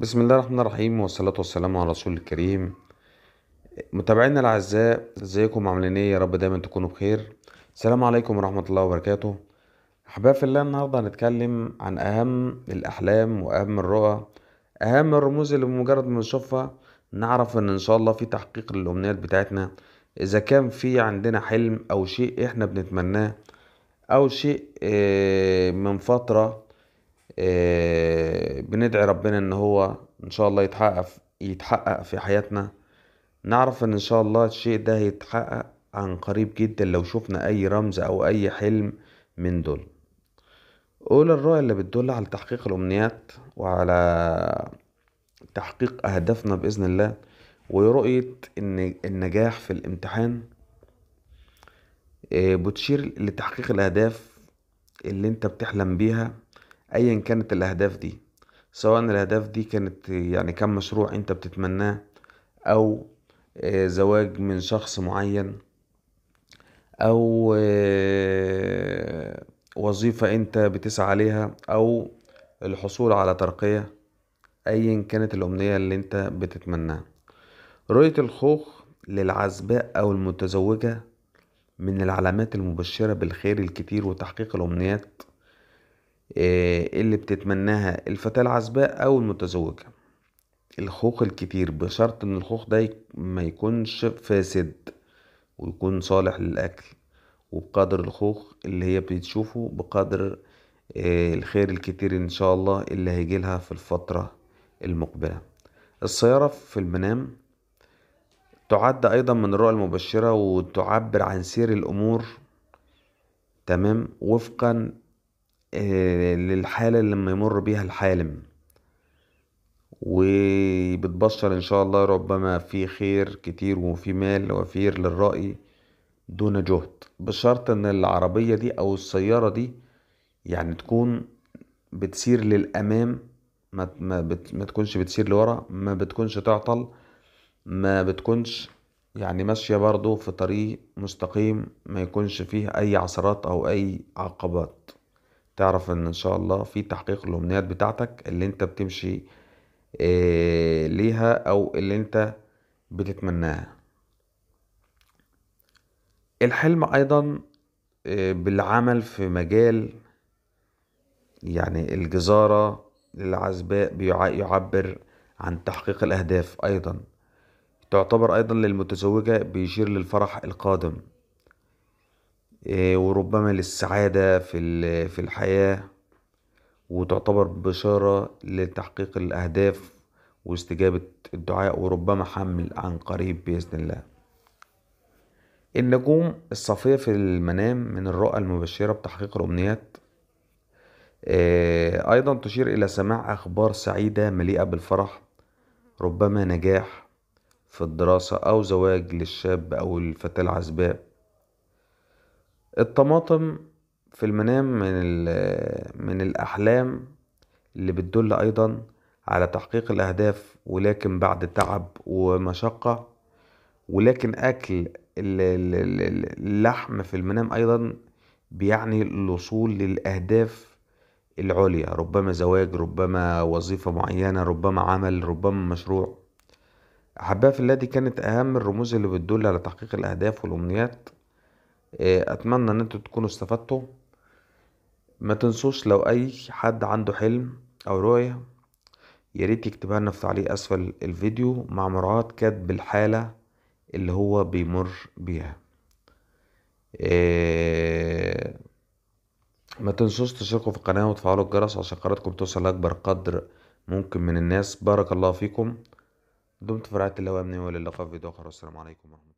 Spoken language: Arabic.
بسم الله الرحمن الرحيم والصلاة والسلام على رسول الكريم متابعينا الأعزاء ازيكم عاملين ايه يا رب دايما تكونوا بخير السلام عليكم ورحمة الله وبركاته أحباب في الله النهاردة هنتكلم عن أهم الأحلام وأهم الرؤى أهم الرموز اللي بمجرد ما نشوفها نعرف إن إن شاء الله في تحقيق للأمنيات بتاعتنا إذا كان في عندنا حلم أو شيء إحنا بنتمناه أو شيء آه، من فترة آه، بندعي ربنا ان هو ان شاء الله يتحقق يتحقق في حياتنا نعرف ان ان شاء الله الشيء ده هيتحقق عن قريب جدا لو شفنا اي رمز او اي حلم من دول اولى الرؤى اللي بتدل على تحقيق الامنيات وعلى تحقيق اهدافنا باذن الله ورؤية النجاح في الامتحان آه، بتشير لتحقيق الاهداف اللي انت بتحلم بيها ايا كانت الاهداف دي سواء الاهداف دي كانت يعني كم مشروع انت بتتمناه او آه، زواج من شخص معين او آه، وظيفة انت بتسعى عليها او الحصول على ترقية ايا كانت الامنية اللي انت بتتمناها رؤية الخوخ للعزباء او المتزوجة من العلامات المبشرة بالخير الكتير وتحقيق الامنيات آه، اللي بتتمناها الفتاة العزباء أو المتزوجة الخوخ الكتير بشرط إن الخوخ ده ما يكونش فاسد ويكون صالح للأكل وبقدر الخوخ اللي هي بتشوفه بقدر آه، الخير الكتير إن شاء الله اللي هيجيلها في الفترة المقبلة السيارة في المنام تعد أيضا من الرؤى المبشرة وتعبر عن سير الأمور تمام وفقا آه، للحالة اللي لما يمر بيها الحالم وبتبشر إن شاء الله ربما في خير كتير وفي مال وفير للرأي دون جهد بشرط إن العربية دي أو السيارة دي يعني تكون بتسير للأمام ما, ما, بت ما تكونش بتسير لورا ما بتكونش تعطل ما بتكونش يعني ماشية برضو في طريق مستقيم ما يكونش فيه أي عثرات أو أي عقبات تعرف ان ان شاء الله في تحقيق الامنيات بتاعتك اللي انت بتمشي آه، ليها او اللي انت بتتمناها الحلم ايضا آه، بالعمل في مجال يعني الجزارة للعزباء يعبر عن تحقيق الاهداف ايضا تعتبر ايضا للمتزوجة بيشير للفرح القادم آه، وربما للسعادة في في الحياة وتعتبر بشارة لتحقيق الأهداف واستجابة الدعاء وربما حمل عن قريب بإذن الله النجوم الصافية في المنام من الرؤى المبشرة بتحقيق الأمنيات آه، أيضا تشير إلى سماع أخبار سعيدة مليئة بالفرح ربما نجاح في الدراسة أو زواج للشاب أو الفتاة العزباء الطماطم في المنام من من الأحلام اللي بتدل أيضا على تحقيق الأهداف ولكن بعد تعب ومشقة ولكن أكل اللحم في المنام أيضا بيعني الوصول للأهداف العليا ربما زواج ربما وظيفة معينة ربما عمل ربما مشروع أحبها في الله دي كانت أهم الرموز اللي بتدل على تحقيق الأهداف والأمنيات آه، اتمنى ان انتوا تكونوا استفدتوا ما تنسوش لو اي حد عنده حلم او رؤية ياريت يكتبها لنا في تعليق اسفل الفيديو مع مراعاة كاتب الحالة اللي هو بيمر بيها آه، ما تنسوش تشتركوا في القناة وتفعلوا الجرس عشان قناتكم توصل لأكبر قدر ممكن من الناس بارك الله فيكم دمت في رعاية الله وإلى وللقاء في فيديو آخر والسلام عليكم ورحمة الله